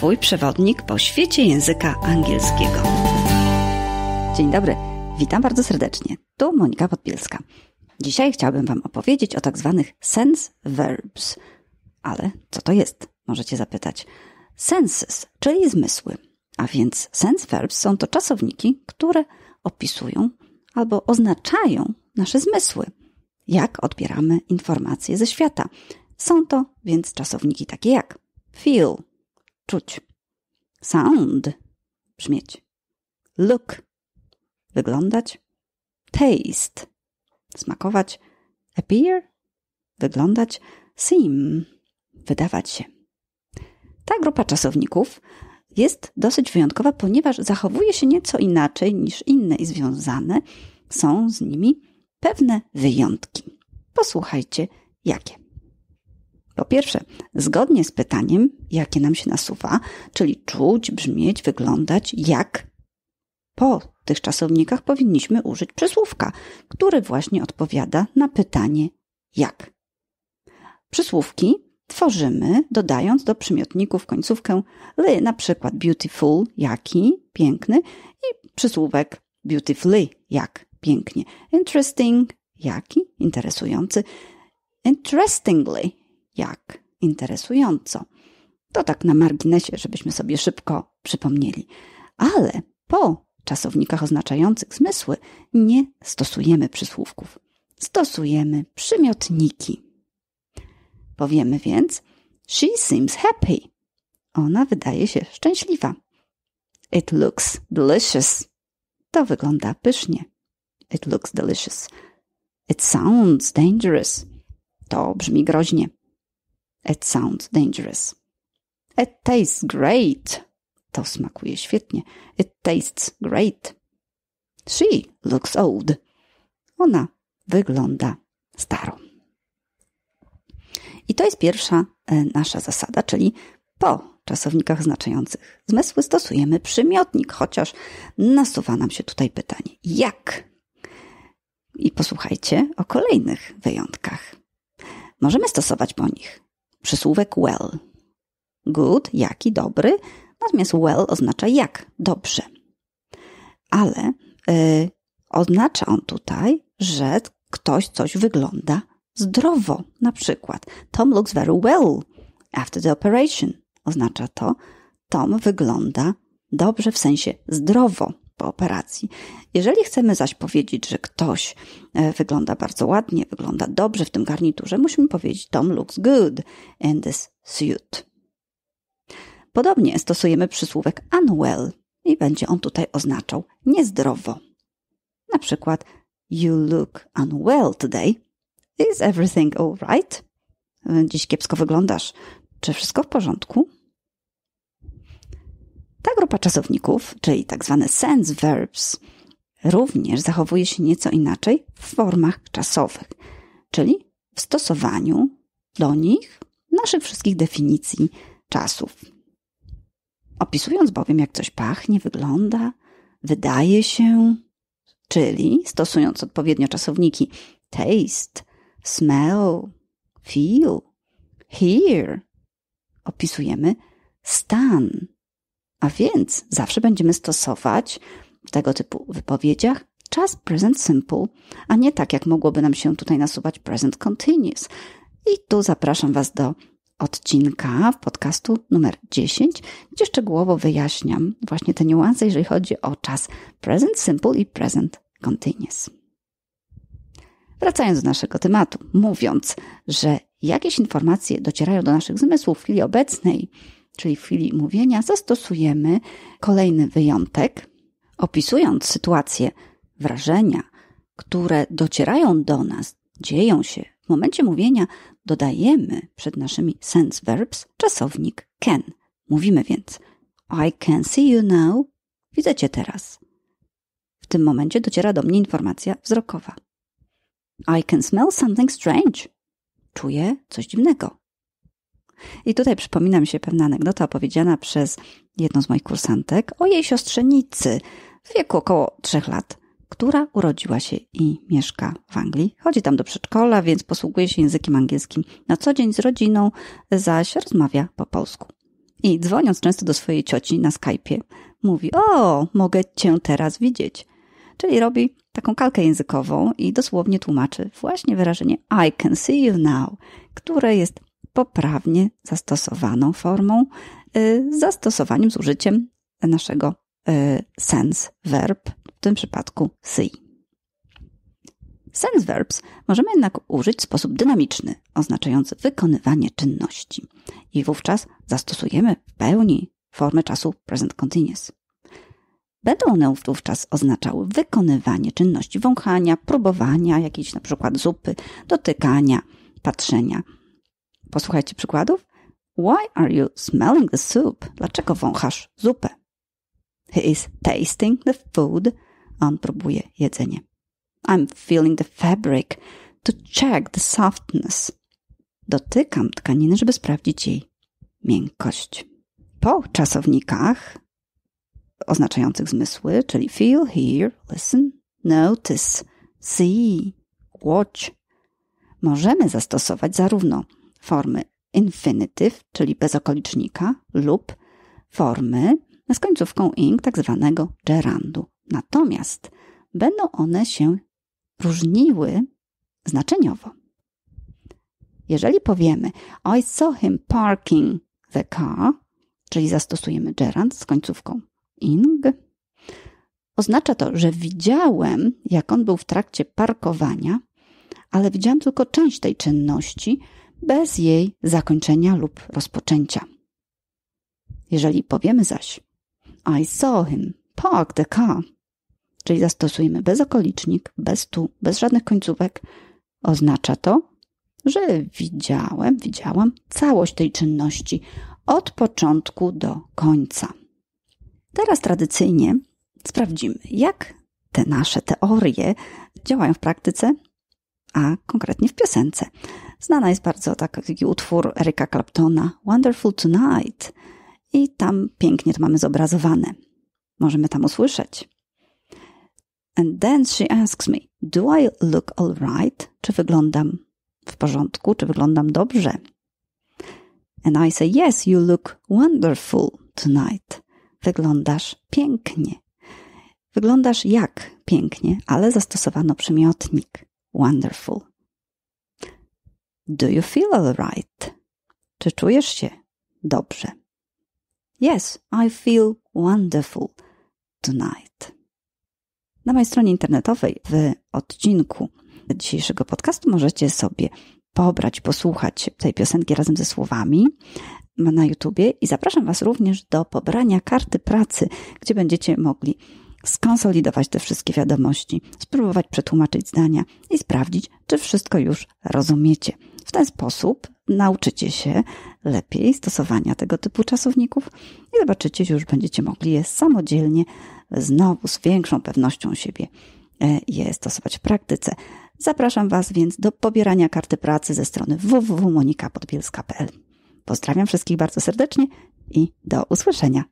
Twój przewodnik po świecie języka angielskiego. Dzień dobry, witam bardzo serdecznie. Tu Monika Podpielska. Dzisiaj chciałabym Wam opowiedzieć o tak zwanych sense verbs. Ale co to jest? Możecie zapytać. Senses, czyli zmysły. A więc sense verbs są to czasowniki, które opisują albo oznaczają nasze zmysły, jak odbieramy informacje ze świata. Są to więc czasowniki takie jak feel, czuć. Sound brzmieć. Look wyglądać. Taste smakować. Appear wyglądać. Seem wydawać się. Ta grupa czasowników jest dosyć wyjątkowa, ponieważ zachowuje się nieco inaczej niż inne i związane są z nimi pewne wyjątki. Posłuchajcie, jakie. Po pierwsze, zgodnie z pytaniem, jakie nam się nasuwa, czyli czuć, brzmieć, wyglądać jak po tych czasownikach powinniśmy użyć przysłówka, który właśnie odpowiada na pytanie jak. Przysłówki tworzymy dodając do przymiotników końcówkę ly, na przykład beautiful, jaki, piękny i przysłówek beautifully, jak, pięknie, interesting, jaki, interesujący, interestingly, jak interesująco. To tak na marginesie, żebyśmy sobie szybko przypomnieli. Ale po czasownikach oznaczających zmysły nie stosujemy przysłówków. Stosujemy przymiotniki. Powiemy więc: She seems happy. Ona wydaje się szczęśliwa. It looks delicious. To wygląda pysznie. It looks delicious. It sounds dangerous. To brzmi groźnie. It sounds dangerous. It tastes great. To smakuje świetnie. It tastes great. She looks old. Ona wygląda staro. I to jest pierwsza e, nasza zasada, czyli po czasownikach znaczających zmysły stosujemy przymiotnik, chociaż nasuwa nam się tutaj pytanie: jak? I posłuchajcie o kolejnych wyjątkach. Możemy stosować po nich Przysłówek well. Good, jaki dobry, natomiast well oznacza jak dobrze. Ale y, oznacza on tutaj, że ktoś coś wygląda zdrowo. Na przykład, Tom looks very well after the operation. Oznacza to, Tom wygląda dobrze, w sensie zdrowo po operacji. Jeżeli chcemy zaś powiedzieć, że ktoś e, wygląda bardzo ładnie, wygląda dobrze w tym garniturze, musimy powiedzieć Tom looks good in this suit. Podobnie stosujemy przysłówek unwell i będzie on tutaj oznaczał niezdrowo. Na przykład You look unwell today. Is everything alright? Dziś kiepsko wyglądasz. Czy wszystko w porządku? grupa czasowników, czyli tak zwane sense verbs, również zachowuje się nieco inaczej w formach czasowych, czyli w stosowaniu do nich naszych wszystkich definicji czasów. Opisując bowiem, jak coś pachnie, wygląda, wydaje się, czyli stosując odpowiednio czasowniki taste, smell, feel, hear, opisujemy stan a więc zawsze będziemy stosować w tego typu wypowiedziach czas present simple, a nie tak jak mogłoby nam się tutaj nasuwać present continuous. I tu zapraszam Was do odcinka w podcastu numer 10, gdzie szczegółowo wyjaśniam właśnie te niuanse, jeżeli chodzi o czas present simple i present continuous. Wracając do naszego tematu, mówiąc, że jakieś informacje docierają do naszych zmysłów w chwili obecnej, czyli w chwili mówienia, zastosujemy kolejny wyjątek, opisując sytuację, wrażenia, które docierają do nas, dzieją się. W momencie mówienia dodajemy przed naszymi sense verbs czasownik can. Mówimy więc I can see you now. Widzę cię teraz. W tym momencie dociera do mnie informacja wzrokowa. I can smell something strange. Czuję coś dziwnego. I tutaj przypomina mi się pewna anegdota opowiedziana przez jedną z moich kursantek o jej siostrzenicy w wieku około 3 lat, która urodziła się i mieszka w Anglii. Chodzi tam do przedszkola, więc posługuje się językiem angielskim. Na co dzień z rodziną zaś rozmawia po polsku. I dzwoniąc często do swojej cioci na Skype'ie, mówi: O, mogę cię teraz widzieć. Czyli robi taką kalkę językową i dosłownie tłumaczy właśnie wyrażenie I can see you now, które jest poprawnie zastosowaną formą, z y, zastosowaniem, z użyciem naszego y, sense verb, w tym przypadku see. Sense verbs możemy jednak użyć w sposób dynamiczny, oznaczający wykonywanie czynności. I wówczas zastosujemy w pełni formę czasu present continuous. Będą one wówczas oznaczały wykonywanie czynności wąchania, próbowania jakiejś na przykład zupy, dotykania, patrzenia – Posłuchajcie przykładów. Why are you smelling the soup? Dlaczego wąchasz zupę? He is tasting the food. On próbuje jedzenie. I'm feeling the fabric to check the softness. Dotykam tkaniny, żeby sprawdzić jej miękkość. Po czasownikach oznaczających zmysły, czyli feel, hear, listen, notice, see, watch, możemy zastosować zarówno formy infinityw, czyli bez okolicznika, lub formy z końcówką ing, tak zwanego gerandu. Natomiast będą one się różniły znaczeniowo. Jeżeli powiemy I saw him parking the car, czyli zastosujemy gerund z końcówką ing, oznacza to, że widziałem, jak on był w trakcie parkowania, ale widziałem tylko część tej czynności, bez jej zakończenia lub rozpoczęcia. Jeżeli powiemy zaś I saw him park the car, czyli zastosujemy bezokolicznik, bez tu, bez żadnych końcówek, oznacza to, że widziałem, widziałam całość tej czynności od początku do końca. Teraz tradycyjnie sprawdzimy, jak te nasze teorie działają w praktyce, a konkretnie w piosence. Znana jest bardzo tak, taki utwór Erika Claptona Wonderful Tonight i tam pięknie to mamy zobrazowane. Możemy tam usłyszeć. And then she asks me, do I look alright? Czy wyglądam w porządku? Czy wyglądam dobrze? And I say, yes, you look wonderful tonight. Wyglądasz pięknie. Wyglądasz jak pięknie, ale zastosowano przymiotnik wonderful. Do you feel alright? Czy czujesz się dobrze? Yes, I feel wonderful tonight. Na mojej stronie internetowej w odcinku dzisiejszego podcastu możecie sobie pobrać, posłuchać tej piosenki razem ze słowami na YouTubie i zapraszam Was również do pobrania karty pracy, gdzie będziecie mogli skonsolidować te wszystkie wiadomości, spróbować przetłumaczyć zdania i sprawdzić, czy wszystko już rozumiecie. W ten sposób nauczycie się lepiej stosowania tego typu czasowników i zobaczycie, że już będziecie mogli je samodzielnie, znowu z większą pewnością siebie e, je stosować w praktyce. Zapraszam Was więc do pobierania karty pracy ze strony www.monikapodbielska.pl. Pozdrawiam wszystkich bardzo serdecznie i do usłyszenia.